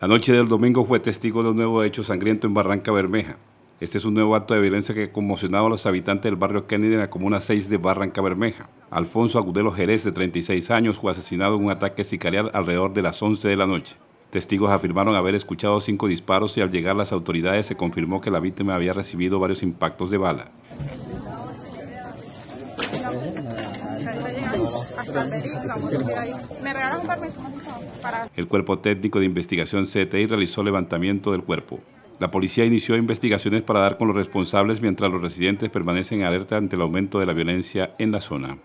La noche del domingo fue testigo de un nuevo hecho sangriento en Barranca Bermeja. Este es un nuevo acto de violencia que conmocionaba a los habitantes del barrio Kennedy en la comuna 6 de Barranca Bermeja. Alfonso Agudelo Jerez, de 36 años, fue asesinado en un ataque sicarial alrededor de las 11 de la noche. Testigos afirmaron haber escuchado cinco disparos y al llegar las autoridades se confirmó que la víctima había recibido varios impactos de bala. El cuerpo técnico de investigación CTI realizó levantamiento del cuerpo. La policía inició investigaciones para dar con los responsables mientras los residentes permanecen alerta ante el aumento de la violencia en la zona.